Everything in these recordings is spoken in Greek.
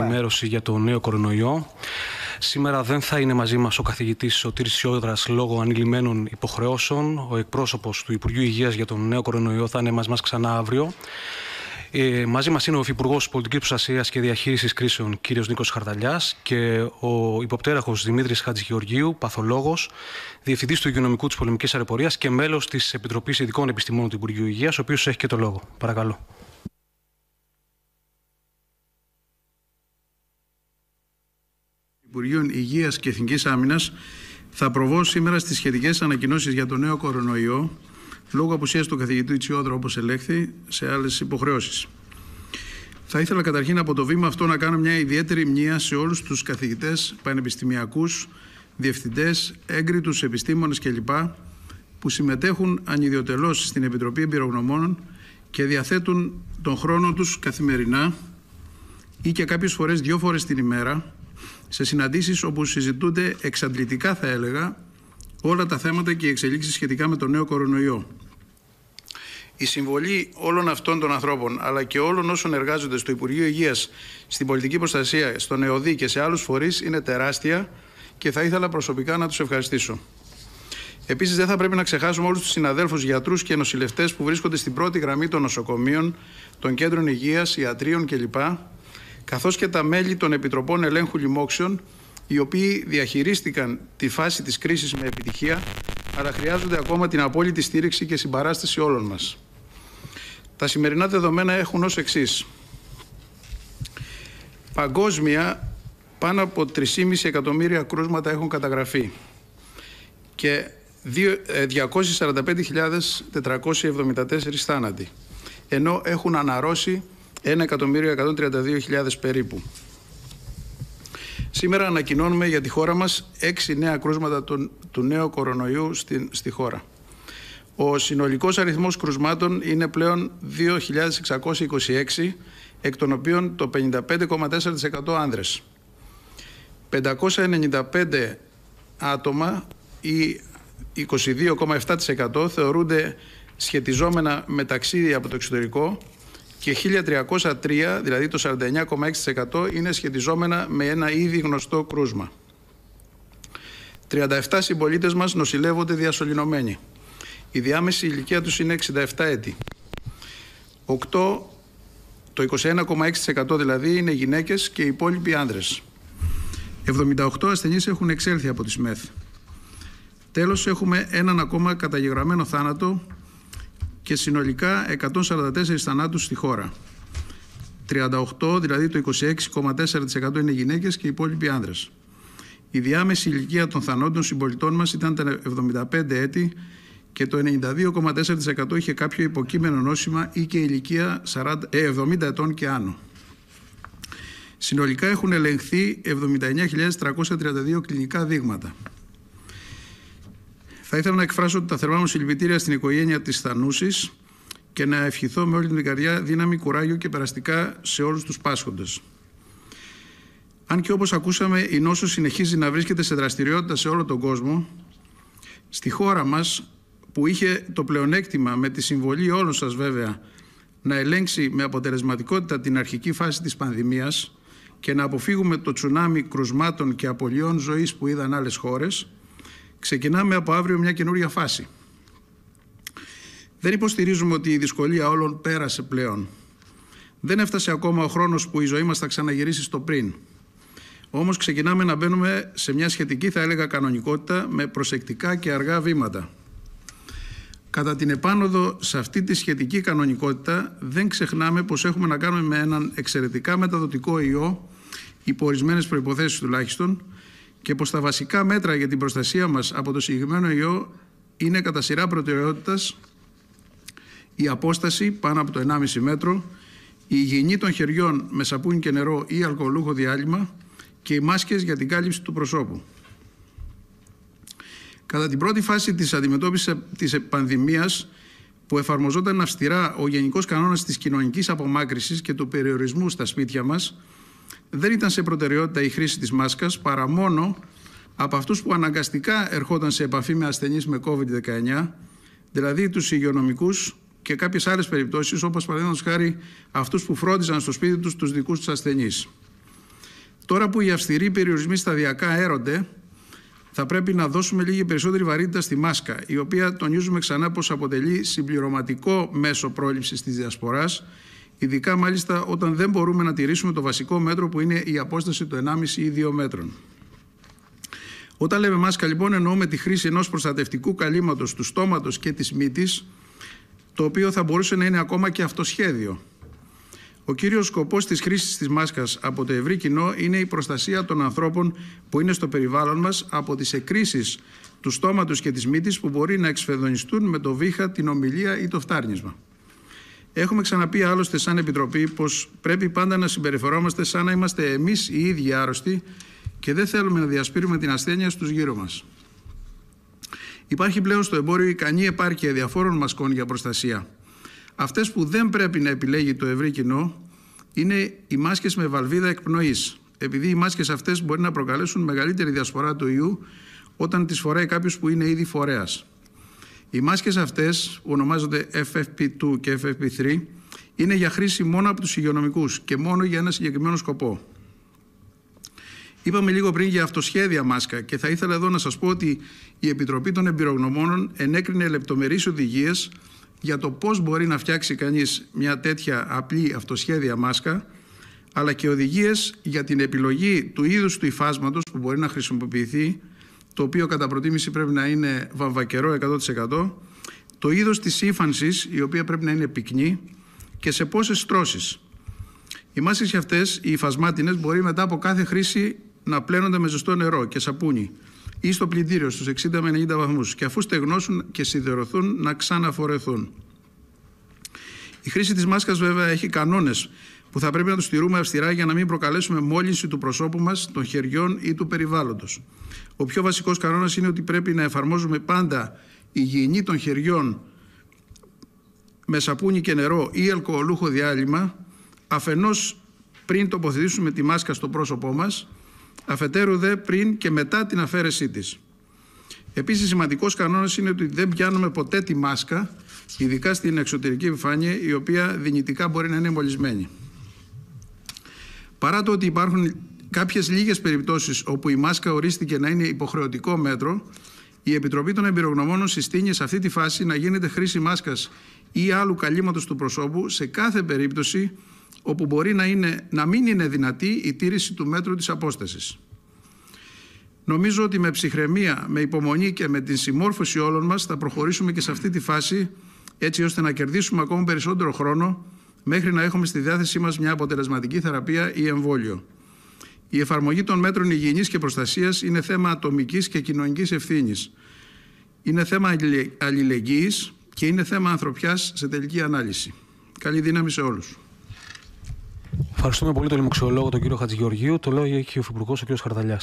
Ενημέρωση για το νέο κορονοϊό. Σήμερα δεν θα είναι μαζί μας ο καθηγητής Σωτήρης Σιόδρας λόγω ανηλυμένων υποχρεώσεων. Ο εκπρόσωπος του Υπουργείου Υγείας για τον νέο κορονοϊό θα είναι μαζί μας ξανά αύριο. Ε, μαζί μας είναι ο Υφυπουργός Πολιτικής Προστασίας και Διαχείρισης Κρίσεων, κ. Νίκο Χαρταλιά, και ο υποπτέραχος Δημήτρης Χατζηγεωργίου, παθολόγος, διευθυντής του Υγειονομικού της Πολεμικής Αεροπορίας και μέλος της Επιτροπής Ειδικών Επιστημών του Υπουργείου Υγείας, ο οποίος έχει και το λόγο. Παρακαλώ. Υπουργείων Υγείας και Εθνικής Άμυνας θα προβώ σήμερα στις σχετικές ανακοινώσεις για το νέο κορονοϊό λόγω απουσίας του καθηγητή Τσιόδρα, όπως ελέγχθη, σε άλλες υποχρεώσεις. Θα ήθελα καταρχήν από το βήμα αυτό να κάνω μια ιδιαίτερη μνήμα σε όλους τους καθηγητές, πανεπιστημιακούς, διευθυντές, έγκριτους επιστήμονες κλπ. που συμμετέχουν ανιδιοτελώς στην Επιτροπή Εμπειρογνωμόνων και διαθέτουν τον χρόνο τους καθημερινά ή και κάποιες φορές δύο φορές την ημέρα σε συναντήσεις όπου συζητούνται εξαντλητικά θα έλεγα όλα τα θέματα και οι εξελίξεις σχετικά με το νέο κορονοϊό. Η συμβολή όλων αυτών των ανθρώπων αλλά και όλων όσων εργάζονται στο Υπουργείο Υγείας, στην πολιτική προστασία, στον ΕΟΔΗ και σε άλλους φορείς είναι τεράστια και θα ήθελα προσωπικά να τους ευχαριστήσω. Επίσης δεν θα πρέπει να ξεχάσουμε όλους τους συναδέλφους γιατρούς και νοσηλευτές που βρίσκονται στην πρώτη γραμμή των νοσοκομείων, των κέντρων υγείας, ιατρίων κλπ καθώς και τα μέλη των Επιτροπών Ελέγχου Λοιμόξεων, οι οποίοι διαχειρίστηκαν τη φάση της κρίσης με επιτυχία, αλλά χρειάζονται ακόμα την απόλυτη στήριξη και συμπαράσταση όλων μας. Τα σημερινά δεδομένα έχουν ως εξής. Παγκόσμια, πάνω από 3,5 εκατομμύρια κρούσματα έχουν καταγραφεί και 245.474 ε, θάνατοι, ενώ έχουν αναρρώσει 1.132.000 περίπου. Σήμερα ανακοινώνουμε για τη χώρα μας έξι νέα κρούσματα του, του νέου κορονοϊού στη, στη χώρα. Ο συνολικός αριθμός κρουσμάτων είναι πλέον 2.626, εκ των οποίων το 55,4% άνδρες. 595 άτομα ή 22,7% θεωρούνται σχετιζόμενα με ταξίδια από το εξωτερικό και 1.303, δηλαδή το 49,6% είναι σχετιζόμενα με ένα ήδη γνωστό κρούσμα. 37 συμπολίτες μας νοσηλεύονται διασωληνωμένοι. Η διάμεση ηλικία τους είναι 67 έτη. 8, το 21,6% δηλαδή είναι γυναίκες και οι υπόλοιποι άνδρες. 78 ασθενείς έχουν εξέλθει από τη ΣΜΕΘ. Τέλος, έχουμε έναν ακόμα καταγεγραμμένο θάνατο και συνολικά 144 θανάτους στη χώρα. 38, δηλαδή το 26,4% είναι γυναίκες και οι υπόλοιποι άνδρες. Η διάμεση ηλικία των θανόντων συμπολιτών μας ήταν τα 75 έτη και το 92,4% είχε κάποιο υποκείμενο νόσημα ή και ηλικία 70 ε, ετών και άνω. Συνολικά έχουν ελεγχθεί 79.332 κλινικά δείγματα. Θα ήθελα να εκφράσω τα θερμά μου συλληπιτήρια στην οικογένεια της Θανούσης και να ευχηθώ με όλη την καρδιά δύναμη, κουράγιο και περαστικά σε όλους τους πάσχοντες. Αν και όπως ακούσαμε, η νόσο συνεχίζει να βρίσκεται σε δραστηριότητα σε όλο τον κόσμο, στη χώρα μας που είχε το πλεονέκτημα με τη συμβολή όλων σας βέβαια να ελέγξει με αποτελεσματικότητα την αρχική φάση της πανδημίας και να αποφύγουμε το τσουνάμι κρουσμάτων και απολειών ζωής που είδαν άλλες χώρες, Ξεκινάμε από αύριο μια καινούρια φάση. Δεν υποστηρίζουμε ότι η δυσκολία όλων πέρασε πλέον. Δεν έφτασε ακόμα ο χρόνος που η ζωή μας θα ξαναγυρίσει στο πριν. Όμως ξεκινάμε να μπαίνουμε σε μια σχετική, θα έλεγα, κανονικότητα με προσεκτικά και αργά βήματα. Κατά την επάνωδο σε αυτή τη σχετική κανονικότητα, δεν ξεχνάμε πως έχουμε να κάνουμε με έναν εξαιρετικά μεταδοτικό ιό, υπό ορισμένες προποθέσει τουλάχιστον, και πως τα βασικά μέτρα για την προστασία μας από το συγκεκριμένο ιό είναι κατά σειρά προτεραιότητας η απόσταση πάνω από το 1,5 μέτρο, η υγιεινή των χεριών με σαπούνι και νερό ή αλκοολούχο διάλειμμα και οι μάσκες για την κάλυψη του προσώπου. Κατά την πρώτη φάση της αντιμετώπισης της πανδημίας, που εφαρμοζόταν αυστηρά ο Γενικός Κανόνας της Κοινωνικής Απομάκρυσης και του περιορισμού στα σπίτια μας, δεν ήταν σε προτεραιότητα η χρήση της μάσκας παρά μόνο από αυτούς που αναγκαστικά ερχόταν σε επαφή με ασθενείς με COVID-19, δηλαδή τους υγειονομικούς και κάποιες άλλες περιπτώσεις, όπως παραδείγματος χάρη αυτούς που φρόντιζαν στο σπίτι τους τους δικούς τους ασθενείς. Τώρα που οι αυστηροί περιορισμοί σταδιακά έρονται, θα πρέπει να δώσουμε λίγη περισσότερη βαρύτητα στη μάσκα, η οποία τονίζουμε ξανά πως αποτελεί συμπληρωματικό μέσο πρόληψης της διασποράς Ειδικά μάλιστα όταν δεν μπορούμε να τηρήσουμε το βασικό μέτρο που είναι η απόσταση του 1,5 ή 2 μέτρων. Όταν λέμε μάσκα λοιπόν εννοούμε τη χρήση ενός προστατευτικού καλύματος του στόματος και της μύτης το οποίο θα μπορούσε να είναι ακόμα και αυτοσχέδιο. Ο κύριος σκοπός της χρήσης της μάσκας από το ευρύ κοινό είναι η προστασία των ανθρώπων που είναι στο περιβάλλον μας από τις εκκρίσεις του στόματος και της μύτης που μπορεί να εξφεδονιστούν με το βήχα, την ομιλία ή το φτάρνισμα. Έχουμε ξαναπεί άλλωστε σαν Επιτροπή πως πρέπει πάντα να συμπεριφερόμαστε σαν να είμαστε εμείς οι ίδιοι άρρωστοι και δεν θέλουμε να διασπείρουμε την ασθένεια στους γύρω μας. Υπάρχει πλέον στο εμπόριο ικανή επάρκεια διαφόρων μασκών για προστασία. Αυτές που δεν πρέπει να επιλέγει το ευρύ κοινό είναι οι μάσκες με βαλβίδα εκπνοής, επειδή οι μάσκες αυτές μπορεί να προκαλέσουν μεγαλύτερη διασπορά του ιού όταν τις φοράει κάποιος που είναι ήδη φορέας. Οι μάσκες αυτές, που ονομάζονται FFP2 και FFP3, είναι για χρήση μόνο από τους υγειονομικούς και μόνο για ένα συγκεκριμένο σκοπό. Είπαμε λίγο πριν για αυτοσχέδια μάσκα και θα ήθελα εδώ να σας πω ότι η Επιτροπή των Εμπειρογνωμόνων ενέκρινε λεπτομερείς οδηγίες για το πώς μπορεί να φτιάξει κανείς μια τέτοια απλή αυτοσχέδια μάσκα αλλά και οδηγίες για την επιλογή του είδους του υφάσματος που μπορεί να χρησιμοποιηθεί το οποίο κατά προτίμηση πρέπει να είναι βαμβακερό 100%, το είδος της ύφανσης, η οποία πρέπει να είναι πυκνή και σε πόσες στρώσεις. Οι μάσκες αυτές, οι υφασμάτινες, μπορεί μετά από κάθε χρήση να πλένονται με ζεστό νερό και σαπούνι ή στο πλυντήριο στους 60 με 90 βαθμούς και αφού στεγνώσουν και σιδερωθούν να ξαναφορεθούν. Η χρήση της μάσκας βέβαια έχει κανόνες που θα πρέπει να τους στηρούμε αυστηρά για να μην προκαλέσουμε μόλυνση του προσώπου μας, των χεριών ή του περιβάλλοντος. Ο πιο βασικός κανόνας είναι ότι πρέπει να εφαρμόζουμε πάντα υγιεινή των χεριών με σαπούνι και νερό ή αλκοολούχο διάλειμμα αφενός πριν τοποθετήσουμε τη μάσκα στο πρόσωπό μας αφετέρου δε πριν και μετά την αφαίρεσή της. Επίσης σημαντικός κανόνας είναι ότι δεν πιάνουμε ποτέ τη μάσκα ειδικά στην εξωτερική επιφάνεια η οποία δυνητικά μπορεί να είναι μολυσμένη. Παρά το ότι υπάρχουν κάποιες λίγες περιπτώσεις όπου η μάσκα ορίστηκε να είναι υποχρεωτικό μέτρο, η Επιτροπή των Εμπειρογνωμόνων συστήνει σε αυτή τη φάση να γίνεται χρήση μάσκας ή άλλου καλύματος του προσώπου σε κάθε περίπτωση όπου μπορεί να, είναι, να μην είναι δυνατή η τήρηση του μέτρου της απόστασης. Νομίζω ότι με ψυχραιμία, με υπομονή και με την συμμόρφωση όλων μας θα προχωρήσουμε και σε αυτή τη φάση έτσι ώστε να κερδίσουμε ακόμα περισσότερο χρόνο μέχρι να έχουμε στη διάθεσή μας μια αποτελεσματική θεραπεία ή εμβόλιο. Η εφαρμογή των μέτρων υγιεινής και προστασίας είναι θέμα ατομικής και κοινωνικής ευθύνης. Είναι θέμα αλληλεγγύης και είναι θέμα ανθρωπιάς σε τελική ανάλυση. Καλή δύναμη σε όλους. Ευχαριστούμε πολύ τον λοιμοξιολόγο τον κύριο Χατζηγεωργίου. Το λόγο έχει ο Υφυπουργός, ο κύριος Χαρδαλιάς.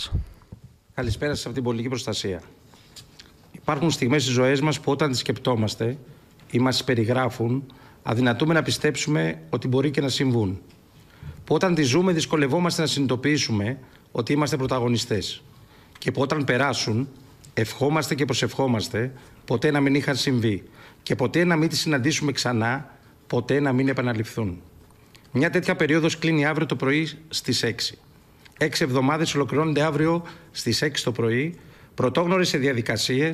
Καλησπέρα σας από την πολιτική προστασία. Υπάρχουν στιγμές στις ζωές μας που όταν τις σκεπτόμαστε ή μας περιγράφουν, αδυνατούμε να πιστέψουμε ότι μπορεί και να συμβούν. Όταν τη ζούμε, δυσκολευόμαστε να συνειδητοποιήσουμε ότι είμαστε πρωταγωνιστές. Και που όταν περάσουν, ευχόμαστε και προσευχόμαστε ποτέ να μην είχαν συμβεί. Και ποτέ να μην τη συναντήσουμε ξανά, ποτέ να μην επαναληφθούν. Μια τέτοια περίοδος κλείνει αύριο το πρωί στις 6. Έξι εβδομάδες ολοκληρώνονται αύριο στις 6 το πρωί, πρωτόγνωρες σε διαδικασίες,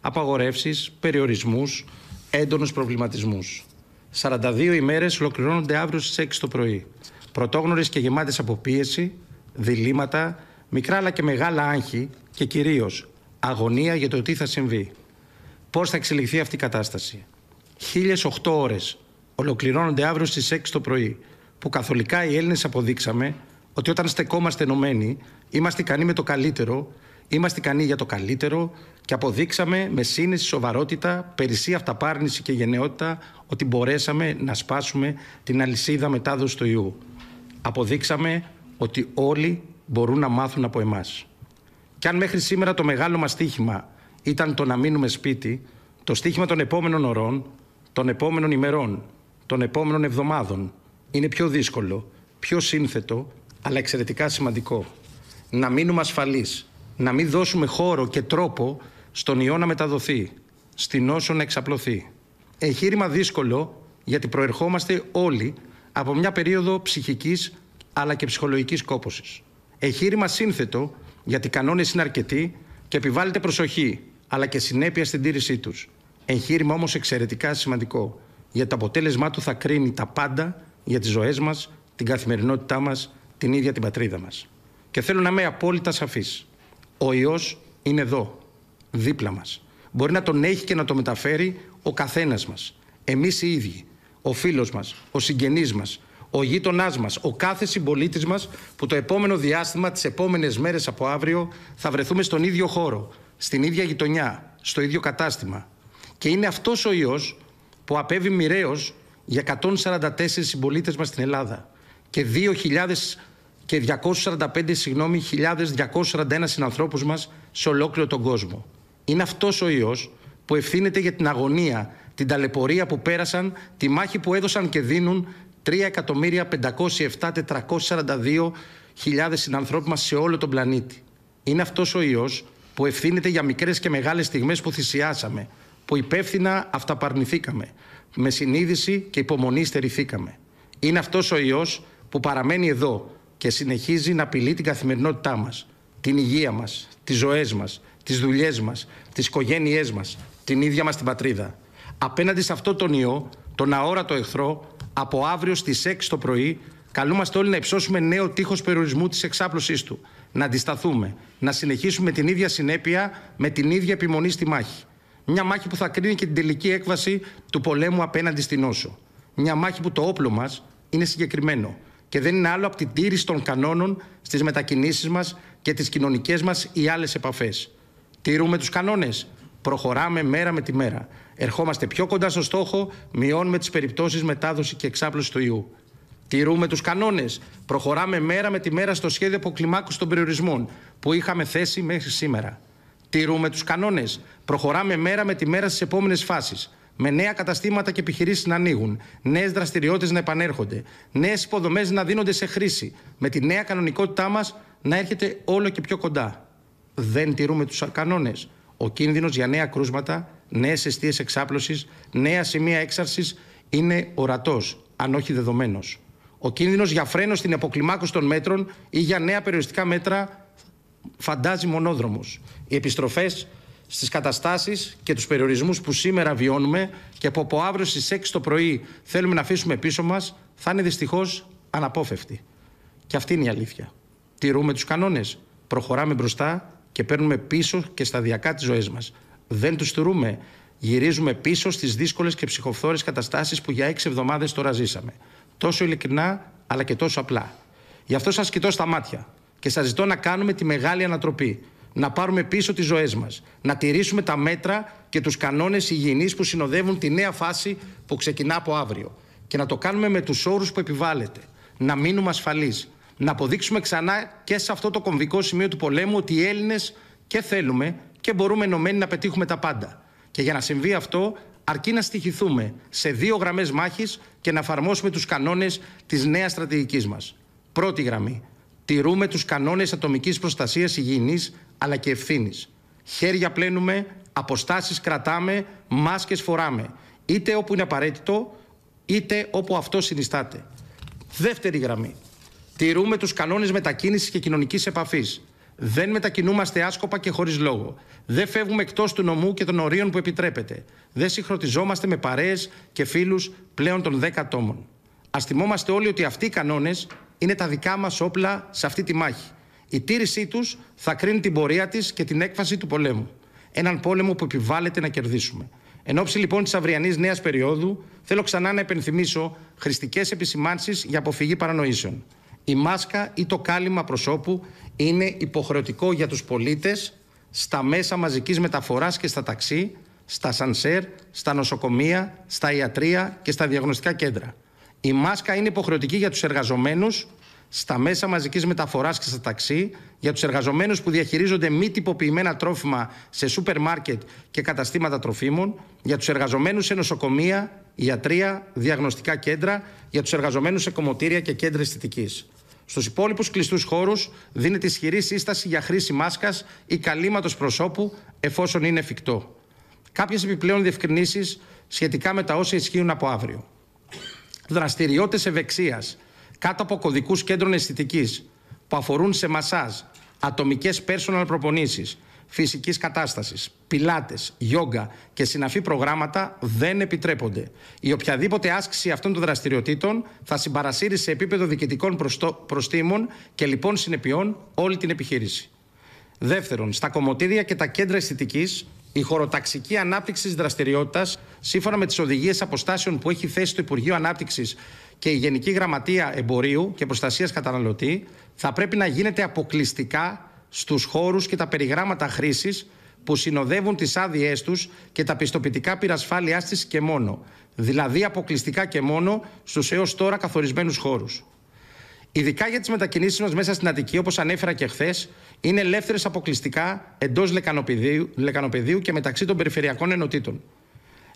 απαγορεύσεις, περιορισμούς, έντονους προβληματισμούς. 42 ημέρες ολοκληρώνονται αύριο στις 6 το πρωί πρωτόγνωρες και γεμάτες από πίεση, διλήμματα, μικρά αλλά και μεγάλα άγχη και κυρίως αγωνία για το τι θα συμβεί. Πώς θα εξελιχθεί αυτή η κατάσταση. 1008 ώρες ολοκληρώνονται αύριο στις 6 το πρωί, που καθολικά οι Έλληνες αποδείξαμε ότι όταν στεκόμαστε ενωμένοι, είμαστε ικανοί με το καλύτερο, είμαστε ικανοί για το καλύτερο και αποδείξαμε με σύνεση, σοβαρότητα, περισσή αυταπάρνηση και γενναιότητα ότι μπορέσαμε να σπάσουμε την αλυσίδα μετάδοσης του ιού αποδείξαμε ότι όλοι μπορούν να μάθουν από εμάς. Κι αν μέχρι σήμερα το μεγάλο μας στίχημα ήταν το να μείνουμε σπίτι, το στίχημα των επόμενων ωρών, των επόμενων ημερών, των επόμενων εβδομάδων είναι πιο δύσκολο, πιο σύνθετο, αλλά εξαιρετικά σημαντικό. Να μείνουμε ασφαλείς, να μην δώσουμε χώρο και τρόπο στον ιό να μεταδοθεί, στην όσο να εξαπλωθεί. Εγχείρημα δύσκολο γιατί προερχόμαστε όλοι από μια περίοδο ψυχικής αλλά και ψυχολογικής κόπωσης. Εχείρημα σύνθετο, γιατί οι κανόνες είναι αρκετοί και επιβάλλεται προσοχή, αλλά και συνέπεια στην τήρησή τους. Εγχείρημα όμως εξαιρετικά σημαντικό, γιατί το αποτέλεσμά του θα κρίνει τα πάντα για τις ζωές μας, την καθημερινότητά μας, την ίδια την πατρίδα μας. Και θέλω να είμαι απόλυτα σαφής. Ο ιός είναι εδώ, δίπλα μας. Μπορεί να τον έχει και να το μεταφέρει ο καθένας μας. Εμείς οι ίδιοι ο φίλος μας, ο συγγενής μας, ο γείτονάς μας, ο κάθε συμπολίτης μας που το επόμενο διάστημα, τις επόμενες μέρες από αύριο, θα βρεθούμε στον ίδιο χώρο, στην ίδια γειτονιά, στο ίδιο κατάστημα. Και είναι αυτός ο ιό που απέβει μοιραίο για 144 συμπολίτες μας στην Ελλάδα και 2.000 και 245, 1.241 συνανθρώπους μας σε ολόκληρο τον κόσμο. Είναι αυτός ο ιός που ευθύνεται για την αγωνία την ταλαιπωρία που πέρασαν, τη μάχη που έδωσαν και δίνουν 3.507.442.000 χιλιάδες μας σε όλο τον πλανήτη. Είναι αυτός ο ιός που ευθύνεται για μικρές και μεγάλες στιγμές που θυσιάσαμε, που υπεύθυνα αυταπαρνηθήκαμε, με συνείδηση και υπομονή στερηθήκαμε. Είναι αυτός ο ιός που παραμένει εδώ και συνεχίζει να απειλεί την καθημερινότητά μας, την υγεία μας, τις ζωές μας, τις δουλειές μας, τις οικογένειές μας, την ίδια μας την πατρίδα. Απέναντι σε αυτό τον ιό, τον αόρατο εχθρό, από αύριο στις 6 το πρωί, καλούμαστε όλοι να υψώσουμε νέο τείχος περιορισμού της εξάπλωσής του, να αντισταθούμε, να συνεχίσουμε την ίδια συνέπεια με την ίδια επιμονή στη μάχη. Μια μάχη που θα κρίνει και την τελική έκβαση του πολέμου απέναντι στην όσο. Μια μάχη που το όπλο μας είναι συγκεκριμένο και δεν είναι άλλο από την τήρηση των κανόνων στις μετακινήσεις μας και τις κοινωνικές μας ή άλλες επαφές. Τηρούμε τους κανόνες. Προχωράμε μέρα με τη μέρα. Ερχόμαστε πιο κοντά στο στόχο, μειώνουμε τις περιπτώσεις μετάδοσης και εξάπλωσης του ιού. Τηρούμε τους κανόνες. Προχωράμε μέρα με τη μέρα στο σχέδιο αποκλιμάκωσης των περιορισμών που είχαμε θέσει μέχρι σήμερα. Τηρούμε τους κανόνες. Προχωράμε μέρα με τη μέρα στις επόμενες φάσεις. Με νέα καταστήματα και επιχειρήσεις να ανοίγουν, νέες δραστηριότητες να επανέρχονται, νέες υποδομές να δίνονται σε χρήση, με τη νέα κανονικότητά μας να έρχεται όλο και πιο κοντά. Δεν τηρούμε τους κανόνες. Ο κίνδυνος για νέα κρούσματα νέες αιστείες εξάπλωσης, νέα σημεία έξαρσης είναι ορατός, αν όχι δεδομένος. Ο κίνδυνος για φρένος στην αποκλιμάκωση των μέτρων ή για νέα περιοριστικά μέτρα φαντάζει μονόδρομος. Οι επιστροφές στις καταστάσεις και τους περιορισμούς που σήμερα βιώνουμε και που από αύριο στις 6 το πρωί θέλουμε να αφήσουμε πίσω μας θα είναι δυστυχώς αναπόφευκτη. Και αυτή είναι η αλήθεια. Τηρούμε τους κανόνες, προχωράμε μπροστά και παίρνουμε πίσω και σταδιακά τις ζωές μας. Δεν τους στηρούμε. Γυρίζουμε πίσω στις δύσκολες και ψυχοφθόρες καταστάσεις που για έξι εβδομάδες τώρα ζήσαμε. Τόσο ειλικρινά, αλλά και τόσο απλά. Γι' αυτό σας κοιτώ στα μάτια και σας ζητώ να κάνουμε τη μεγάλη ανατροπή. Να πάρουμε πίσω τις ζωές μας, Να τηρήσουμε τα μέτρα και τους κανόνες υγιεινής που συνοδεύουν τη νέα φάση που ξεκινά από αύριο. Και να το κάνουμε με τους όρους που επιβάλλεται. Να μείνουμε ασφαλείς. Να αποδείξουμε ξανά και σε αυτό το κομβικό σημείο του πολέμου ότι οι Έλληνες και θέλουμε και μπορούμε ενωμένοι να πετύχουμε τα πάντα. Και για να συμβεί αυτό, αρκεί να στοιχηθούμε σε δύο γραμμές μάχης και να εφαρμόσουμε τους κανόνες της νέας στρατηγικής μας. Πρώτη γραμμή. Τηρούμε τους κανόνες ατομικής προστασίας υγιεινής αλλά και ευθύνης. Χέρια πλένουμε, αποστάσεις κρατάμε, μάσκες φοράμε. Είτε όπου είναι απαραίτητο, είτε όπου αυτό συνιστάται. Δεύτερη γραμμή. Τηρούμε τους κανόνες μετακίνησης και κοινωνικής επαφής. Δεν μετακινούμαστε άσκοπα και χωρίς λόγο. Δεν φεύγουμε εκτός του νομού και των ορίων που επιτρέπεται. Δεν συγχρονιζόμαστε με παρέες και φίλους πλέον των 10 ατόμων. Ας θυμόμαστε όλοι ότι αυτοί οι κανόνες είναι τα δικά μας όπλα σε αυτή τη μάχη. Η τήρησή τους θα κρίνει την πορεία της και την έκφαση του πολέμου. Έναν πόλεμο που επιβάλλεται να κερδίσουμε. Εν ώψη λοιπόν της αυριανής νέας περίοδου, θέλω ξανά να επενθυμίσω χρηστικέ επισημάνσεις για αποφυγή παρανοήσεων. Η μάσκα ή το κάλυμα προσώπου είναι υποχρεωτικό για τους πολίτες στα μέσα μαζικής μεταφοράς και στα ταξί, στα σανσέρ, στα νοσοκομεία, στα ιατρία και στα διαγνωστικά κέντρα. Η μάσκα είναι υποχρεωτική για τους εργαζομένους στα μέσα μαζικής μεταφοράς και στα ταξί, για τους εργαζομένους που διαχειρίζονται μη τυποποιημένα τρόφιμα σε σούπερ μάρκετ και καταστήματα τροφίμων, για τους εργαζομένους σε νοσοκομεία, ιατρία, διαγνωστικά κέντρα, για τους εργαζομένους σε κομμωτήρια και κέντρα αισθητικής. Στους υπόλοιπους κλειστούς χώρους δίνεται ισχυρή σύσταση για χρήση μάσκας ή καλύματος προσώπου εφόσον είναι εφικτό. Κάποιες επιπλέον διευκρινήσεις σχετικά με τα όσα ισχύουν από αύριο. Δραστηριότητες ευεξίας κάτω από κωδικούς κέντρων αισθητικής που αφορούν σε μασάζ, ατομικές personal προπονήσεις, φυσικής κατάστασης, πιλάτες, γιόγκα και συναφή προγράμματα δεν επιτρέπονται. Η οποιαδήποτε άσκηση αυτών των δραστηριοτήτων θα συμπαρασύρει σε επίπεδο διοικητικών προστήμων και λοιπόν συνεπειών όλη την επιχείρηση. Δεύτερον, στα κομμωτήρια και τα κέντρα αισθητικής, η χωροταξική ανάπτυξης δραστηριότητας, σύμφωνα με τις οδηγίες αποστάσεων που έχει θέσει το Υπουργείο Ανάπτυξης και η Γενική Γραμματεία Εμπορίου και Προστασίας Καταναλωτή, θα πρέπει να γίνεται αποκλειστικά στους χώρους και τα περιγράμματα χρήσης που συνοδεύουν τις άδειές τους και τα πιστοποιητικά πυρασφάλειάς της και μόνο, δηλαδή αποκλειστικά και μόνο στους έως τώρα καθορισμένους χώρους. Ειδικά για τις μετακινήσεις μας μέσα στην Αττική, όπως ανέφερα και χθες, είναι ελεύθερες αποκλειστικά εντός λεκανοπεδίου, και μεταξύ των περιφερειακών ενωτήτων.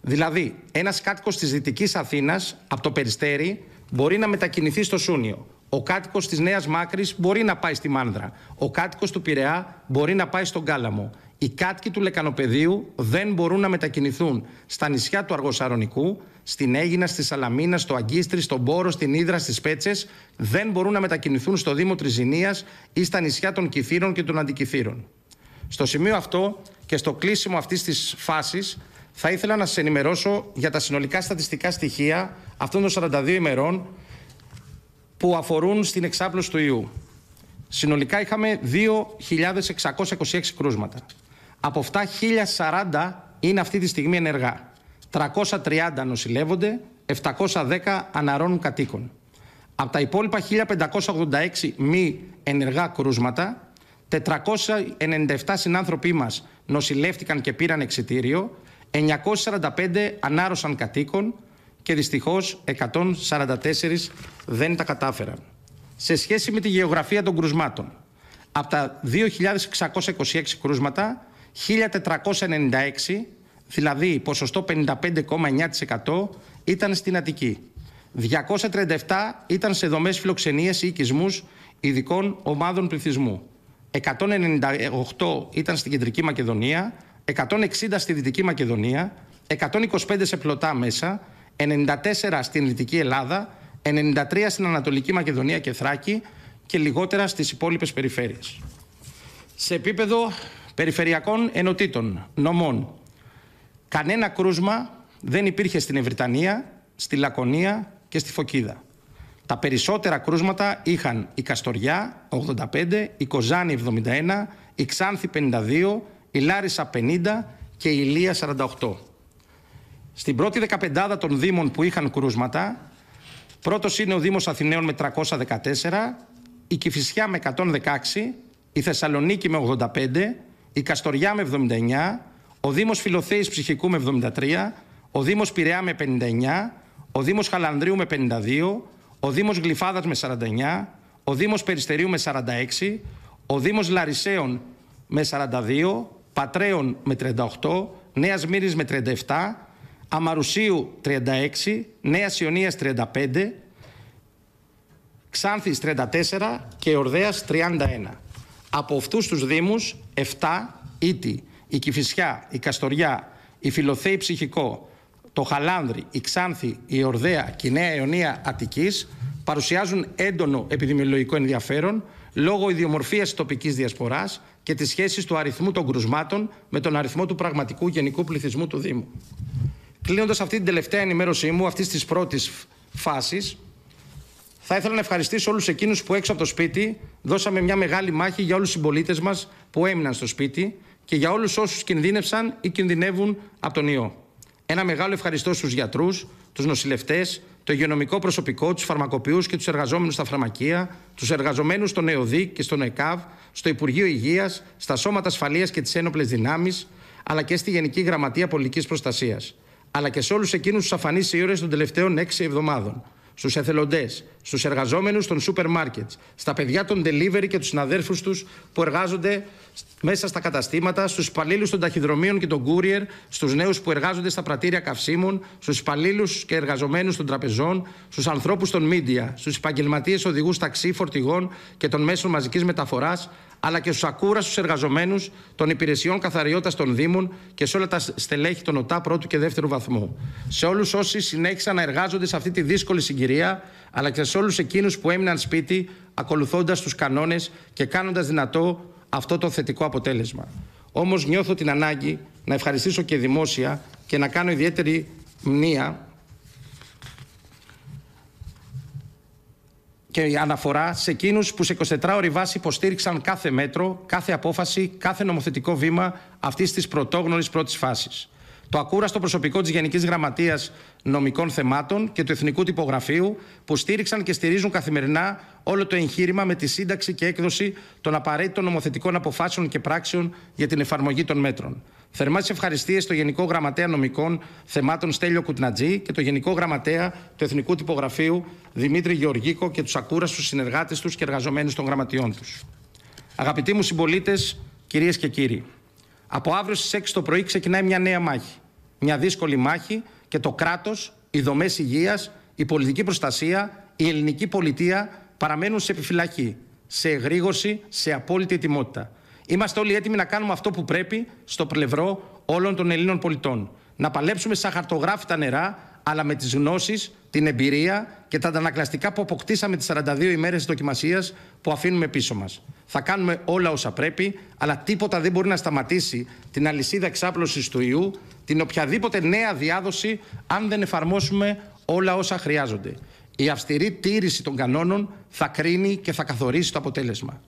Δηλαδή, ένας κάτοικος της Δυτικής Αθήνας από το Περιστέρι μπορεί να μετακινηθεί στο Σούνιο, ο κάτοικος της Νέας Μάκρης μπορεί να πάει στη Μάνδρα. Ο κάτοικος του Πειραιά μπορεί να πάει στον Κάλαμο. Οι κάτοικοι του Λεκανοπεδίου δεν μπορούν να μετακινηθούν στα νησιά του Αργοσαρονικού, στην Έγινα, στη Σαλαμίνα, στο Αγκίστρι, στον Πόρο, στην Ήδρα, στις Πέτσες. Δεν μπορούν να μετακινηθούν στο Δήμο Τριζινία ή στα νησιά των Κυθύρων και των Αντικυθύρων. Στο σημείο αυτό και στο κλείσιμο αυτής της φάσης, θα ήθελα να σας ενημερώσω για τα συνολικά στατιστικά στοιχεία αυτών των 42 ημερών που αφορούν στην εξάπλωση του ιού. Συνολικά είχαμε 2.626 κρούσματα. Από αυτά 1.040 είναι αυτή τη στιγμή ενεργά. 330 νοσηλεύονται, 710 αναρώνουν κατοίκων. Από τα υπόλοιπα 1.586 μη ενεργά κρούσματα, 497 συνάνθρωποι μας νοσηλεύτηκαν και πήραν εξιτήριο, 945 ανάρρωσαν κατοίκων, και δυστυχώς 144 δεν τα κατάφεραν. Σε σχέση με τη γεωγραφία των κρουσμάτων, από τα 2.626 κρούσματα, 1.496, δηλαδή ποσοστό 55,9% ήταν στην Αττική. 237 ήταν σε δομές φιλοξενίας ή οικισμούς ειδικών ομάδων πληθυσμού. 198 ήταν στην Κεντρική Μακεδονία, 160 στη Δυτική Μακεδονία, 125 σε πλωτά μέσα, 94 στην Δυτική Ελλάδα, 93 στην Ανατολική Μακεδονία και Θράκη και λιγότερα στις υπόλοιπες περιφέρειες. Σε επίπεδο περιφερειακών ενωτήτων, νομών, κανένα κρούσμα δεν υπήρχε στην Ευρυτανία, στη Λακωνία και στη Φωκίδα. Τα περισσότερα κρούσματα είχαν η Καστοριά 85, η Κοζάνη 71, η Ξάνθη 52, η Λάρισα 50 και η Ηλία 48. Στην πρώτη δεκαπεντάδα των Δήμων που είχαν κρούσματα, πρώτος είναι ο Δήμος Αθηναίων με 314, η Κυφυσιά με 116, η Θεσσαλονίκη με 85, η Καστοριά με 79, ο Δήμος Φιλοθέης Ψυχικού με 73, ο Δήμος Πειραιά με 59, ο Δήμος Χαλανδρίου με 52, ο Δήμος Γλυφάδας με 49, ο Δήμος Περιστερίου με 46, ο Δήμος Λαρισαίων με 42, Πατρέων με 38, νέας μύρης με 37, Αμαρουσίου 36, Νέα Ιωνίας 35, Ξάνθης 34 και Ορδέας 31. Από αυτούς τους δήμους 7 Ήτη, η Κηφισιά, η Καστοριά, η Φιλοθέη Ψυχικό, το Χαλάνδρη, η Ξάνθη, η Ορδέα και η Νέα Ιωνία Αττικής παρουσιάζουν έντονο επιδημιολογικό ενδιαφέρον λόγω ιδιομορφίας τοπικής διασποράς και της σχέσης του αριθμού των κρουσμάτων με τον αριθμό του πραγματικού γενικού πληθυσμού του Δήμου. Κλείνοντας αυτή την τελευταία ενημέρωσή μου, αυτής της πρώτης φάσης, θα ήθελα να ευχαριστήσω όλους εκείνους που έξω από το σπίτι δώσαμε μια μεγάλη μάχη για όλους τους συμπολίτες μας που έμειναν στο σπίτι και για όλους όσους κινδύνευσαν ή κινδυνεύουν από τον ιό. Ένα μεγάλο ευχαριστώ στους γιατρούς, τους νοσηλευτές, το υγειονομικό προσωπικό, τους φαρμακοποιούς και τους εργαζόμενους στα φαρμακεία, τους εργαζομένους στον ΕΟΔΙ και στον ΕΚΑΒ, στο Υπουργείο Υγείας, στα Σώματα Ασφαλείας και τις Ένοπλες Δυνάμεις, αλλά και στη Γενική Γραμματεία Πολιτικής Προστασίας αλλά και σε όλους εκείνους τους αφανείς ήρωες των τελευταίων έξι εβδομάδων στους εθελοντές, στους εργαζόμενους των σούπερ μάρκετς, στα παιδιά των delivery και τους συναδέρφους τους που εργάζονται μέσα στα καταστήματα, στους υπαλλήλους των ταχυδρομείων και των courier, στους νέους που εργάζονται στα πρατήρια καυσίμων, στους υπαλλήλους και εργαζομένους των τραπεζών, στους ανθρώπους των media, στους επαγγελματίες οδηγούς ταξί, φορτηγών και των μέσων μαζικής μεταφοράς, αλλά και στους ακούραστους εργαζομένους των υπηρεσιών καθαριότητας των Δήμων και σε όλα τα στελέχη των ΟΤΑ πρώτου και δεύτερου βαθμού. Σε όλους όσοι συνέχισαν να εργάζονται σε αυτή τη δύσκολη συγκυρία αλλά και σε όλους εκείνους που έμειναν σπίτι ακολουθώντας τους κανόνες και κάνοντας δυνατό αυτό το θετικό αποτέλεσμα. Όμως νιώθω την ανάγκη να ευχαριστήσω και δημόσια και να κάνω ιδιαίτερη μνήα και αναφορά σε εκείνους που σε 24 ώρε βάση υποστήριξαν κάθε μέτρο, κάθε απόφαση, κάθε νομοθετικό βήμα αυτής της πρωτόγνωρης πρώτης φάσης το ακούραστο προσωπικό της Γενικής Γραμματείας Νομικών Θεμάτων και του Εθνικού Τυπογραφείου, που στήριξαν και στηρίζουν καθημερινά όλο το εγχείρημα με τη σύνταξη και έκδοση των απαραίτητων νομοθετικών αποφάσεων και πράξεων για την εφαρμογή των μέτρων. Θερμά τις ευχαριστίες στο Γενικό Γραμματέα Νομικών Θεμάτων Στέλιο Κουτνατζή και το Γενικό Γραμματέα του Εθνικού Τυπογραφείου Δημήτρη Γεωργίκο και τους ακούραστους συνεργάτες τους και εργαζομένους των γραμματιών τους. Αγαπητοί μου συμπολίτες, κυρίες και κύριοι. Από αύριο στις 6 το πρωί ξεκινάει μια νέα μάχη. Μια δύσκολη μάχη και το κράτος, οι δομές υγείας, η πολιτική προστασία, η ελληνική πολιτεία παραμένουν σε επιφυλακή, σε εγρήγορση, σε απόλυτη ετοιμότητα. Είμαστε όλοι έτοιμοι να κάνουμε αυτό που πρέπει στο πλευρό όλων των Ελλήνων πολιτών. Να παλέψουμε σαν χαρτογράφητα νερά, αλλά με τις γνώσεις, την εμπειρία και τα αντανακλαστικά που αποκτήσαμε τις 42 ημέρε δοκιμασίας που αφήνουμε πίσω μας θα κάνουμε όλα όσα πρέπει, αλλά τίποτα δεν μπορεί να σταματήσει την αλυσίδα εξάπλωσης του ιού, την οποιαδήποτε νέα διάδοση, αν δεν εφαρμόσουμε όλα όσα χρειάζονται. Η αυστηρή τήρηση των κανόνων θα κρίνει και θα καθορίσει το αποτέλεσμα.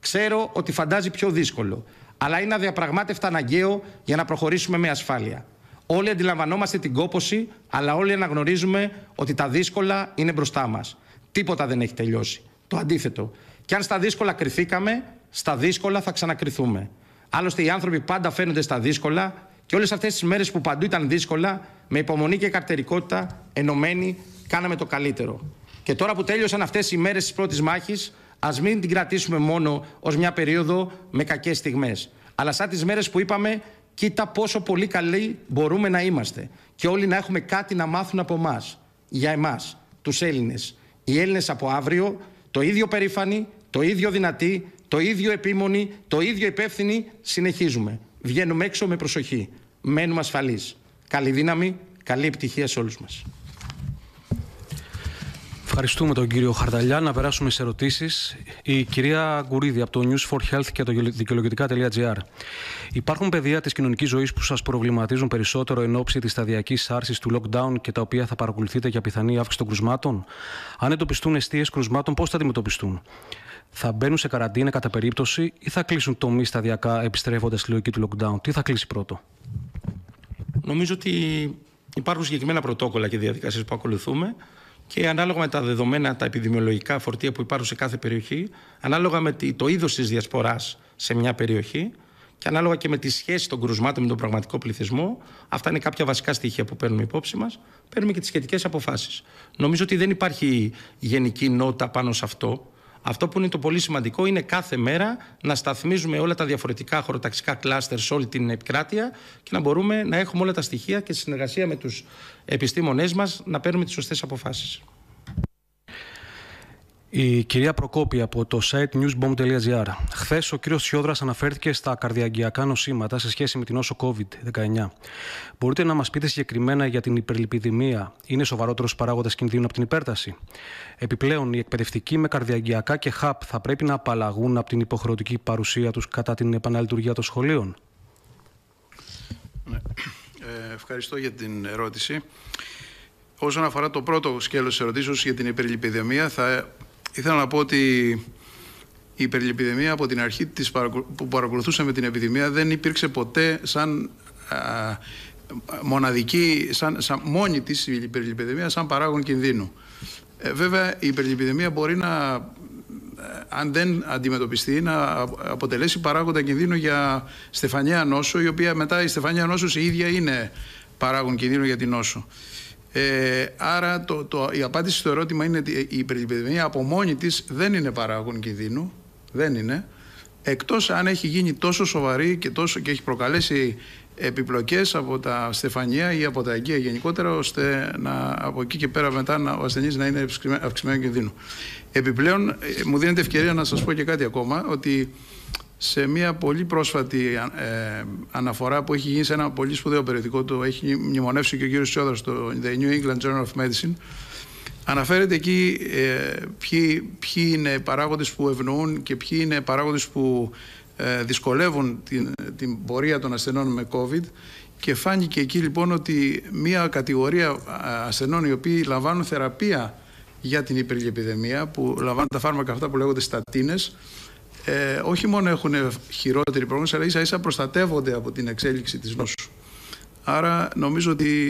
Ξέρω ότι φαντάζει πιο δύσκολο, αλλά είναι αδιαπραγμάτευτα αναγκαίο για να προχωρήσουμε με ασφάλεια. Όλοι αντιλαμβανόμαστε την κόποση, αλλά όλοι αναγνωρίζουμε ότι τα δύσκολα είναι μπροστά μας. Τίποτα δεν έχει τελειώσει. Το αντίθετο. Και αν στα δύσκολα κριθήκαμε, στα δύσκολα θα ξανακριθούμε. Άλλωστε, οι άνθρωποι πάντα φαίνονται στα δύσκολα και όλες αυτές τις μέρες που παντού ήταν δύσκολα, με υπομονή και καρτερικότητα, ενωμένοι, κάναμε το καλύτερο. Και τώρα που τέλειωσαν αυτές οι μέρες της πρώτης μάχης, ας μην την κρατήσουμε μόνο ως μια περίοδο με κακές στιγμές. Αλλά σαν τις μέρες που είπαμε, κοίτα πόσο πολύ καλοί μπορούμε να είμαστε. Και όλοι να έχουμε κάτι να μάθουν από εμάς. Για εμάς, τους Έλληνες. Οι Έλληνες από αύριο το ίδιο περήφανοι, το ίδιο δυνατοί, το ίδιο επίμονοι, το ίδιο υπεύθυνοι, συνεχίζουμε. Βγαίνουμε έξω με προσοχή. Μένουμε ασφαλείς. Καλή δύναμη, καλή επιτυχία σε όλους μας. Ευχαριστούμε τον κύριο Χαρταλιά. Να περάσουμε σε ερωτήσεις. Η κυρία Γκουρίδη από το News for Health και το δικαιολογητικά.gr. Υπάρχουν παιδιά της κοινωνικής ζωής που σας προβληματίζουν περισσότερο εν ώψη της σταδιακής άρση του lockdown και τα οποία θα παρακολουθείτε για πιθανή αύξηση των κρουσμάτων. Αν εντοπιστούν αιστείες κρουσμάτων, πώς θα αντιμετωπιστούν. Θα μπαίνουν σε καραντίνα κατά περίπτωση ή θα κλείσουν τομείς σταδιακά επιστρέφοντας στη λογική του lockdown. Τι θα κλείσει πρώτο. Νομίζω ότι υπάρχουν συγκεκριμένα πρωτόκολλα και διαδικασίες που ακολουθούμε και ανάλογα με τα δεδομένα, τα επιδημιολογικά φορτία που υπάρχουν σε κάθε περιοχή, ανάλογα με το είδος της διασποράς σε μια περιοχή και ανάλογα και με τη σχέση των κρουσμάτων με τον πραγματικό πληθυσμό, αυτά είναι κάποια βασικά στοιχεία που παίρνουμε υπόψη μας, παίρνουμε και τις σχετικές αποφάσεις. Νομίζω ότι δεν υπάρχει γενική νότα πάνω σε αυτό. Αυτό που είναι το πολύ σημαντικό είναι κάθε μέρα να σταθμίζουμε όλα τα διαφορετικά χωροταξικά κλάστερ σε όλη την επικράτεια και να μπορούμε να έχουμε όλα τα στοιχεία και συνεργασία με τους επιστήμονές μας να παίρνουμε τις σωστές αποφάσεις. Η κυρία Προκόπη από το site newsbomb.gr. Χθες ο κύριος Σιόδρας αναφέρθηκε στα καρδιαγκιακά νοσήματα σε σχέση με την όσο COVID-19. Μπορείτε να μας πείτε συγκεκριμένα για την υπερλυπηδημία. Είναι σοβαρότερος παράγοντας κινδύνου από την υπέρταση. Επιπλέον, οι εκπαιδευτικοί με καρδιαγκιακά και ΧΑΠ θα πρέπει να απαλλαγούν από την υποχρεωτική παρουσία τους κατά την επαναλειτουργία των σχολείων. Ναι. Ε, ευχαριστώ για την ερώτηση. Όσον αφορά το πρώτο σκέλος της ερωτήσεως για την υπερληπιδημία, θα Ήθελα να πω ότι η υπερλυπηδεμία από την αρχή της που παρακολουθούσαμε την επιδημία δεν υπήρξε ποτέ σαν μοναδική, σαν, μόνη της η σαν παράγον κινδύνου. Ε, βέβαια η υπερλυπηδεμία μπορεί να ε, αν δεν αντιμετωπιστεί, να αποτελέσει παράγοντα κινδύνου για στεφανιά νόσο, η οποία μετά η στεφανιά νόσος η ίδια είναι παράγον κινδύνου για την νόσο. Ε, άρα το, η απάντηση στο ερώτημα είναι ότι η υπερλιπιδεμία από μόνη της δεν είναι παράγον κινδύνου, δεν είναι, εκτός αν έχει γίνει τόσο σοβαρή και, τόσο, και έχει προκαλέσει επιπλοκές από τα στεφανία ή από τα αγκία γενικότερα ώστε να, από εκεί και πέρα μετά να, ο ασθενής να είναι αυξημένο κινδύνου. Επιπλέον ε, μου δίνεται ευκαιρία να σας πω και κάτι ακόμα ότι σε μια πολύ πρόσφατη ε, αναφορά που έχει γίνει σε ένα πολύ σπουδαίο περιοδικό το έχει μνημονεύσει και ο κύριος Τσιόδρας στο The New England Journal of Medicine, Αναφέρεται εκεί ε, ποιοι, ποιοι είναι παράγοντες που ευνοούν και ποιοι είναι παράγοντες που ε, δυσκολεύουν την, την πορεία των ασθενών με COVID και φάνηκε εκεί λοιπόν ότι μία κατηγορία ε, ασθενών οι οποίοι λαμβάνουν θεραπεία για την υπερλιεπιδεμία που λαμβάνουν τα φάρμακα αυτά που λέγονται στατίνες ε, όχι μόνο έχουν χειρότερη πρόγνωση, αλλά ίσα ίσα προστατεύονται από την εξέλιξη της νόσου. Άρα νομίζω ότι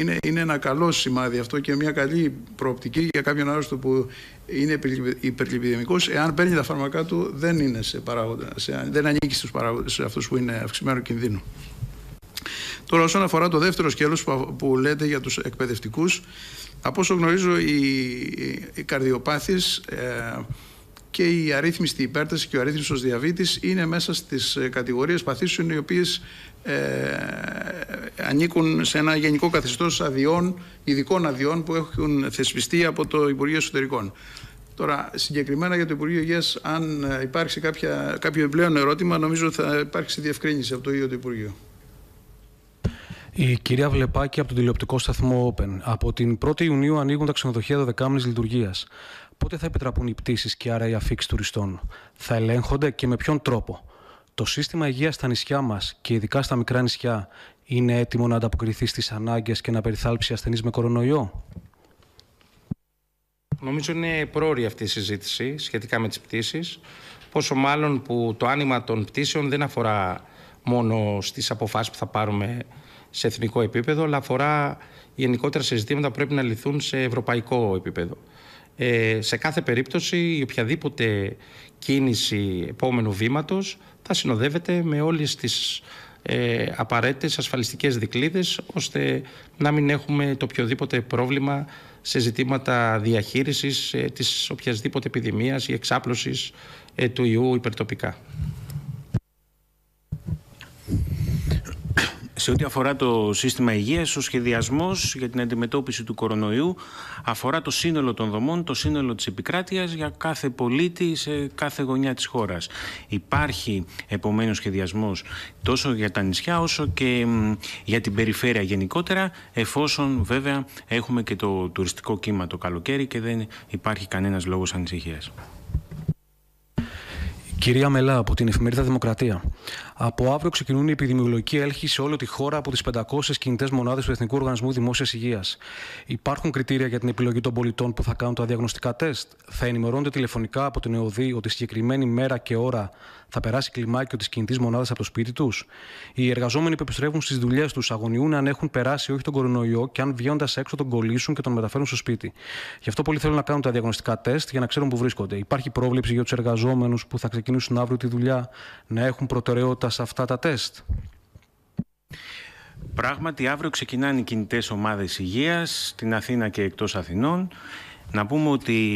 είναι, είναι ένα καλό σημάδι αυτό και μια καλή προοπτική για κάποιον άρρωστο που είναι υπερλιπιδεμικός. Εάν παίρνει τα φάρμακά του δεν, είναι σε παράγοντα, δεν ανήκει στους παράγοντες σε αυτούς που είναι αυξημένο κινδύνου. Τώρα όσον αφορά το δεύτερο σκέλος που, που λέτε για τους εκπαιδευτικούς, από όσο γνωρίζω οι, οι Ε, και η αρρύθμιστη υπέρταση και ο αρρύθμιστος διαβήτης είναι μέσα στις ε, κατηγορίες παθήσεων οι οποίες ε, ανήκουν σε ένα γενικό καθεστώς αδειών, ειδικών αδειών που έχουν θεσπιστεί από το Υπουργείο Εσωτερικών. Τώρα, συγκεκριμένα για το Υπουργείο Υγείας, αν ε, υπάρξει κάποια, κάποιο επιπλέον ερώτημα, νομίζω ότι θα υπάρξει διευκρίνηση από το ίδιο το Υπουργείο. Η κυρία Βλεπάκη από τον τηλεοπτικό σταθμό Open. Από την 1η Ιουνίου ανοίγουν τα ξενοδοχεία 12 λειτουργίας πότε θα επιτραπούν οι πτήσεις και άρα οι αφήξεις τουριστών. Θα ελέγχονται και με ποιον τρόπο. Το σύστημα υγείας στα νησιά μας και ειδικά στα μικρά νησιά είναι έτοιμο να ανταποκριθεί στις ανάγκες και να περιθάλψει ασθενείς με κορονοϊό. Νομίζω είναι πρόωρη αυτή η συζήτηση σχετικά με τις πτήσεις, Πόσο μάλλον που το άνοιγμα των πτήσεων δεν αφορά μόνο στις αποφάσεις που θα πάρουμε σε εθνικό επίπεδο, αλλά αφορά γενικότερα σε ζητήματα που πρέπει να λυθούν σε ευρωπαϊκό επίπεδο. Ε, σε κάθε περίπτωση η οποιαδήποτε κίνηση επόμενου βήματος θα συνοδεύεται με όλες τις ε, απαραίτητες ασφαλιστικές δικλίδες ώστε να μην έχουμε το οποιοδήποτε πρόβλημα σε ζητήματα διαχείρισης ε, της οποιασδήποτε επιδημίας ή εξάπλωσης ε, του ιού υπερτοπικά. Σε ό,τι αφορά το σύστημα υγείας, ο σχεδιασμός για την αντιμετώπιση του κορονοϊού αφορά το σύνολο των δομών, το σύνολο της επικράτειας για κάθε πολίτη σε κάθε γωνιά της χώρας. Υπάρχει επομένως σχεδιασμός τόσο για τα νησιά όσο και για την περιφέρεια γενικότερα, εφόσον βέβαια έχουμε και το τουριστικό κύμα το καλοκαίρι και δεν υπάρχει κανένας λόγος ανησυχίας. Κυρία Μελά, από την εφημερίδα Δημοκρατία. Από αύριο ξεκινούν οι επιδημιολογικοί έλχοι σε όλη τη χώρα από τις 500 κινητές μονάδες του Εθνικού Οργανισμού Δημόσιας Υγείας. Υπάρχουν κριτήρια για την επιλογή των πολιτών που θα κάνουν τα διαγνωστικά τεστ. Θα ενημερώνονται τηλεφωνικά από την ΕΟΔΗ ότι συγκεκριμένη μέρα και ώρα θα περάσει κλιμάκιο της κινητής μονάδας από το σπίτι τους. Οι εργαζόμενοι που επιστρέφουν στις δουλειές τους αγωνιούν αν έχουν περάσει όχι τον κορονοϊό και αν βγαίνοντας έξω τον κολλήσουν και τον μεταφέρουν στο σπίτι. Γι' αυτό πολλοί θέλουν να κάνουν τα διαγνωστικά τεστ για να ξέρουν που βρίσκονται. Υπάρχει πρόβλεψη για τους εργαζόμενους που θα ξεκινήσουν αύριο τη δουλειά να έχουν προτεραιότητα σε αυτά τα τεστ. Πράγματι, αύριο ξεκινάνε οι κινητές ομάδες υγείας στην Αθήνα και εκτός Αθηνών. Να πούμε ότι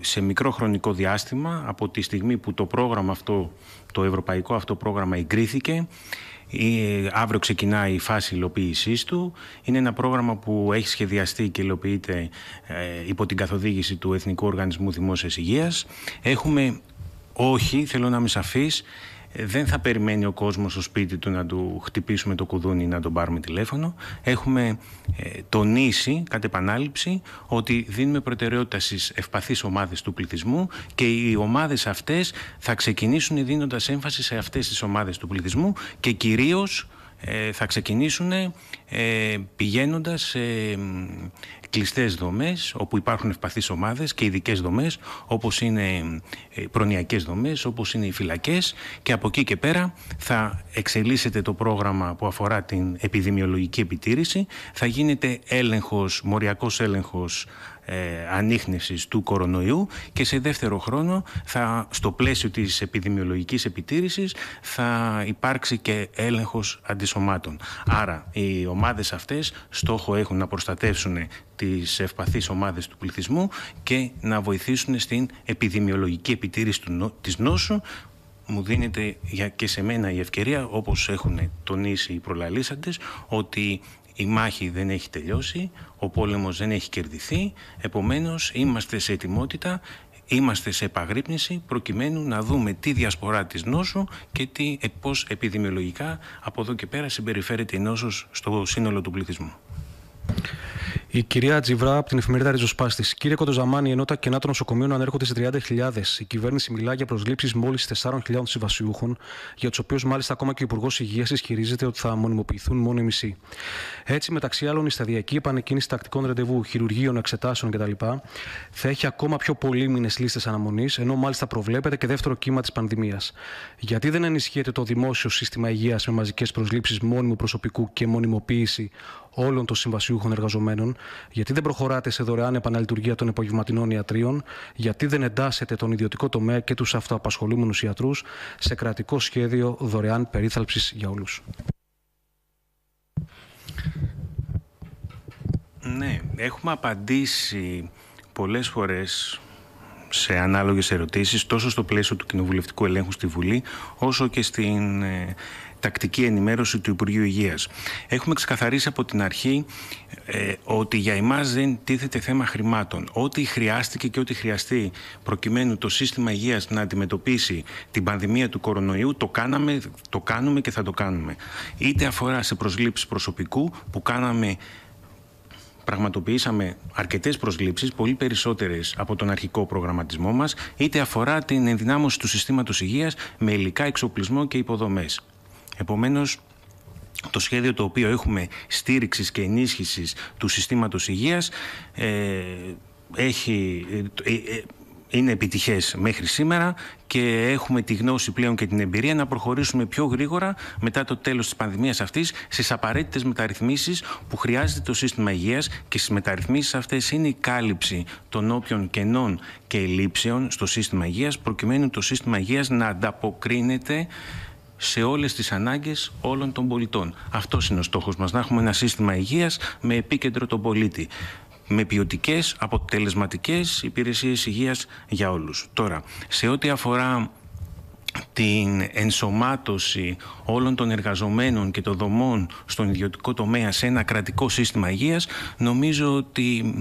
σε μικρό χρονικό διάστημα, από τη στιγμή που το πρόγραμμα αυτό, το ευρωπαϊκό αυτό πρόγραμμα εγκρίθηκε, Αύριο ξεκινάει η φάση υλοποίησής του. Είναι ένα πρόγραμμα που έχει σχεδιαστεί και υλοποιείται ε, υπό την καθοδήγηση του Εθνικού Οργανισμού Δημόσιας Υγείας. Έχουμε όχι, θέλω να είμαι σαφής, δεν θα περιμένει ο κόσμος στο σπίτι του να του χτυπήσουμε το κουδούνι ή να τον πάρουμε τηλέφωνο. Έχουμε ε, τονίσει κατ' επανάληψη ότι δίνουμε προτεραιότητα στις ευπαθείς ομάδες του πληθυσμού και οι ομάδες αυτές θα ξεκινήσουν δίνοντας έμφαση σε αυτές τις ομάδες του πληθυσμού και κυρίως ε, θα ξεκινήσουν ε, πηγαίνοντας σε κλειστές δομές όπου υπάρχουν ευπαθείς ομάδες και ειδικές δομές όπως είναι ε, προνοιακές δομές, όπως είναι οι φυλακές και από εκεί και πέρα θα εξελίσσεται το πρόγραμμα που αφορά την επιδημιολογική επιτήρηση θα γίνεται έλεγχος, μοριακός έλεγχος ε, του κορονοϊού και σε δεύτερο χρόνο θα, στο πλαίσιο της επιδημιολογικής επιτήρησης θα υπάρξει και έλεγχος αντισωμάτων. Άρα οι ομάδες αυτές στόχο έχουν να προστατεύσουν τις ευπαθείς ομάδες του πληθυσμού και να βοηθήσουν στην επιδημιολογική επιτήρηση της νόσου μου δίνεται και σε μένα η ευκαιρία, όπως έχουν τονίσει οι προλαλήσαντες, ότι η μάχη δεν έχει τελειώσει, ο πόλεμος δεν έχει κερδιθεί, επομένως είμαστε σε ετοιμότητα, είμαστε σε επαγρύπνηση προκειμένου να δούμε τι διασπορά της νόσου και τι, ε, πώς επιδημιολογικά από εδώ και πέρα συμπεριφέρεται η νόσος στο σύνολο του πληθυσμού. Η κυρία Τζιβρά από την εφημερίδα Ριζοσπάστης. Κύριε Κοντοζαμάνη, ενώ τα κενά των νοσοκομείων ανέρχονται σε 30.000, η κυβέρνηση μιλά για προσλήψεις μόλις 4.000 συμβασιούχων, για τους οποίους μάλιστα ακόμα και ο Υπουργός Υγείας ισχυρίζεται ότι θα μονιμοποιηθούν μόνο οι μισοί. Έτσι, μεταξύ άλλων, η σταδιακή επανεκκίνηση τακτικών ραντεβού, χειρουργείων, εξετάσεων κτλ. θα έχει ακόμα πιο πολύμηνε λίστες αναμονής, ενώ μάλιστα προβλέπεται και δεύτερο κύμα της πανδημίας. Γιατί δεν ενισχύεται το δημόσιο σύστημα υγείας με μαζικές προσλήψεις μόνιμου προσωπικού και μονιμοποίηση όλων των συμβασιούχων εργαζομένων, γιατί δεν προχωράτε σε δωρεάν επαναλειτουργία των υπογευματινών ιατρίων, γιατί δεν εντάσσετε τον ιδιωτικό τομέα και τους αυτοαπασχολούμενους ιατρούς σε κρατικό σχέδιο δωρεάν περίθαλψης για όλους. Ναι, έχουμε απαντήσει πολλές φορές σε ανάλογες ερωτήσεις τόσο στο πλαίσιο του κοινοβουλευτικού ελέγχου στη Βουλή όσο και στην ε, τακτική ενημέρωση του Υπουργείου Υγείας. Έχουμε ξεκαθαρίσει από την αρχή ε, ότι για εμάς δεν τίθεται θέμα χρημάτων. Ό,τι χρειάστηκε και ό,τι χρειαστεί προκειμένου το σύστημα υγείας να αντιμετωπίσει την πανδημία του κορονοϊού, το κάναμε, το κάνουμε και θα το κάνουμε. Είτε αφορά σε προσλήψεις προσωπικού που κάναμε πραγματοποιήσαμε αρκετές προσλήψεις, πολύ περισσότερες από τον αρχικό προγραμματισμό μας, είτε αφορά την ενδυνάμωση του συστήματος υγείας με υλικά εξοπλισμό και υποδομές. Επομένως, το σχέδιο το οποίο έχουμε στήριξης και ενίσχυσης του συστήματος υγείας ε, έχει, ε, ε, ε, είναι επιτυχές μέχρι σήμερα και έχουμε τη γνώση πλέον και την εμπειρία να προχωρήσουμε πιο γρήγορα μετά το τέλος της πανδημίας αυτής στις απαραίτητες μεταρρυθμίσεις που χρειάζεται το σύστημα υγείας και στις μεταρρυθμίσεις αυτές είναι η κάλυψη των όποιων κενών και ελλείψεων στο σύστημα υγείας προκειμένου το σύστημα υγείας να ανταποκρίνεται σε όλες τις ανάγκες όλων των πολιτών. Αυτός είναι ο στόχος μας, να έχουμε ένα σύστημα υγείας με επίκεντρο τον πολίτη με ποιοτικές, αποτελεσματικές υπηρεσίες υγείας για όλους. Τώρα, σε ό,τι αφορά την ενσωμάτωση όλων των εργαζομένων και των δομών στον ιδιωτικό τομέα σε ένα κρατικό σύστημα υγείας, νομίζω ότι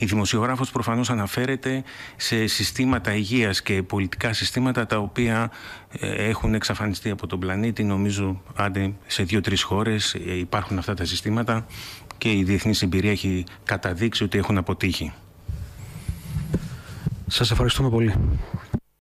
η δημοσιογράφος προφανώς αναφέρεται σε συστήματα υγείας και πολιτικά συστήματα τα οποία ε, έχουν εξαφανιστεί από τον πλανήτη. Νομίζω άντε σε δύο-τρεις χώρες ε, υπάρχουν αυτά τα συστήματα και η διεθνής εμπειρία έχει καταδείξει ότι έχουν αποτύχει. Σας ευχαριστούμε πολύ.